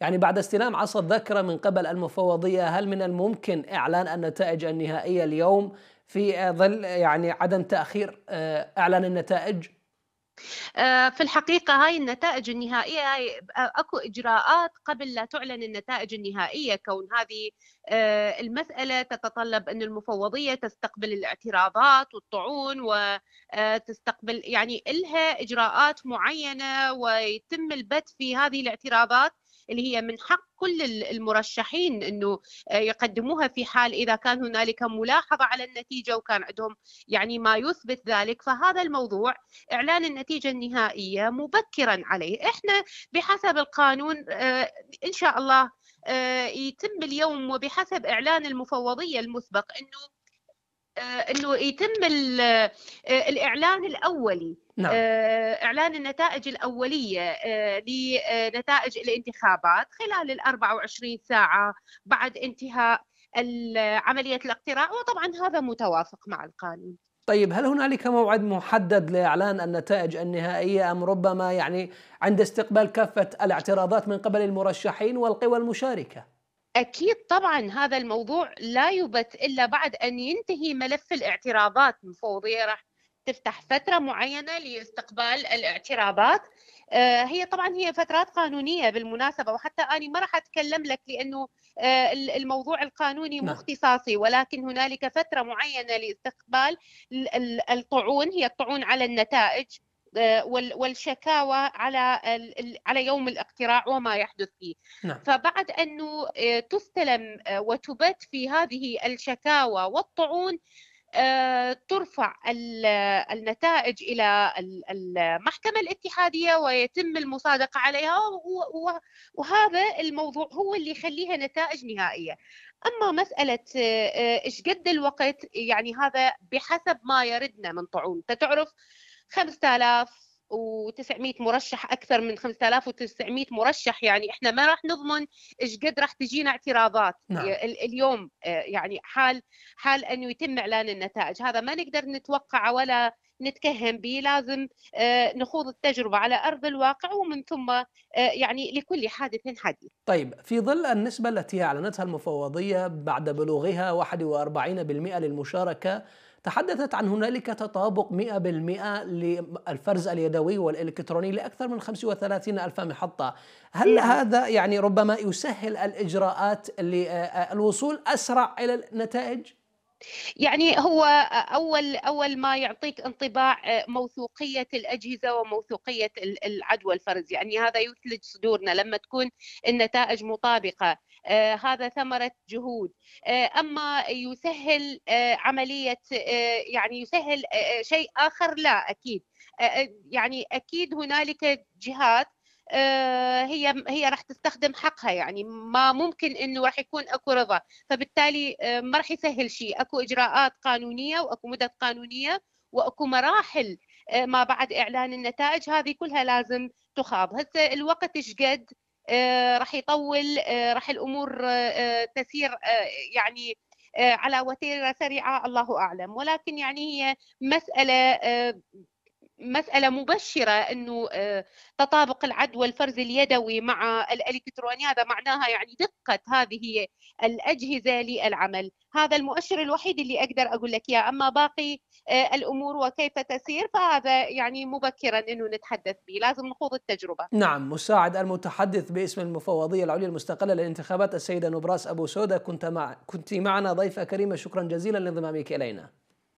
يعني بعد استلام عصا الذاكره من قبل المفوضية هل من الممكن إعلان النتائج النهائية اليوم في ظل يعني عدم تأخير آه، إعلان النتائج؟ آه، في الحقيقة هاي النتائج النهائية أكو إجراءات قبل لا تعلن النتائج النهائية كون هذه آه، المسألة تتطلب أن المفوضية تستقبل الاعتراضات والطعون وتستقبل يعني إلها إجراءات معينة ويتم البت في هذه الاعتراضات اللي هي من حق كل المرشحين انه آه، يقدموها في حال اذا كان هنالك ملاحظه على النتيجه وكان عندهم يعني ما يثبت ذلك فهذا الموضوع اعلان النتيجه النهائيه مبكرا عليه احنا بحسب القانون آه، ان شاء الله آه، يتم اليوم وبحسب اعلان المفوضيه المسبق انه آه، انه يتم آه، الاعلان الاولي نعم. آه، اعلان النتائج الاوليه لنتائج الانتخابات خلال ال 24 ساعه بعد انتهاء عمليه الاقتراع وطبعا هذا متوافق مع القانون طيب هل هنالك موعد محدد لاعلان النتائج النهائيه ام ربما يعني عند استقبال كافه الاعتراضات من قبل المرشحين والقوى المشاركه؟ أكيد طبعا هذا الموضوع لا يبت إلا بعد أن ينتهي ملف الاعتراضات المفوضية راح تفتح فترة معينة لاستقبال الاعتراضات آه، هي طبعا هي فترات قانونية بالمناسبة وحتى أنا ما راح أتكلم لك لأنه آه، الموضوع القانوني مو نعم. اختصاصي ولكن هنالك فترة معينة لاستقبال الطعون هي الطعون على النتائج آه، والشكاوى على على يوم الاقتراع وما يحدث فيه نعم. فبعد أنه آه، تستلم آه، وتبت في هذه الشكاوى والطعون ترفع النتائج الى المحكمه الاتحاديه ويتم المصادقه عليها وهذا الموضوع هو اللي يخليها نتائج نهائيه اما مساله ايش قد الوقت يعني هذا بحسب ما يردنا من طعون انت تعرف 5000 و900 مرشح اكثر من 5900 مرشح يعني احنا ما راح نضمن ايش قد راح تجينا اعتراضات نعم. اليوم آه، يعني حال حال ان يتم اعلان النتائج هذا ما نقدر نتوقع ولا نتكهن به لازم آه، نخوض التجربه على ارض الواقع ومن ثم آه، يعني لكل حادث حديث. طيب في ظل النسبه التي اعلنتها المفوضيه بعد بلوغها 41% للمشاركه تحدثت عن هنالك تطابق 100% للفرز اليدوي والإلكتروني لأكثر من 35 ألف محطة هل إيه. هذا يعني ربما يسهل الإجراءات للوصول أسرع إلى النتائج؟ يعني هو اول اول ما يعطيك انطباع آه، موثوقيه الاجهزه وموثوقيه العدوى الفرز يعني هذا يثلج صدورنا لما تكون النتائج مطابقه آه، هذا ثمره جهود آه، اما يسهل عمليه يعني يسهل شيء اخر لا اكيد يعني اكيد هنالك جهات آه، هي هي راح تستخدم حقها يعني ما ممكن انه راح يكون اكو رضا فبالتالي آه، ما راح يسهل شيء اكو اجراءات قانونيه واكو مدد قانونيه واكو مراحل آه، ما بعد اعلان النتائج هذه كلها لازم تخاض هسه الوقت ايش قد راح يطول راح الامور تسير يعني على وتيره سريعه الله اعلم ولكن يعني هي مساله مسألة مبشرة أنه آه، تطابق العدوى الفرز اليدوي مع الإلكتروني هذا معناها يعني دقة هذه الأجهزة للعمل هذا المؤشر الوحيد اللي أقدر أقول لك يا أما باقي آه، الأمور وكيف تسير فهذا يعني مبكرا أنه نتحدث به لازم نخوض التجربة نعم مساعد المتحدث باسم المفوضية العليا المستقلة للانتخابات السيدة نبراس أبو سودة كنت, مع كنت معنا ضيفة كريمة شكرا جزيلا لانضمامك إلينا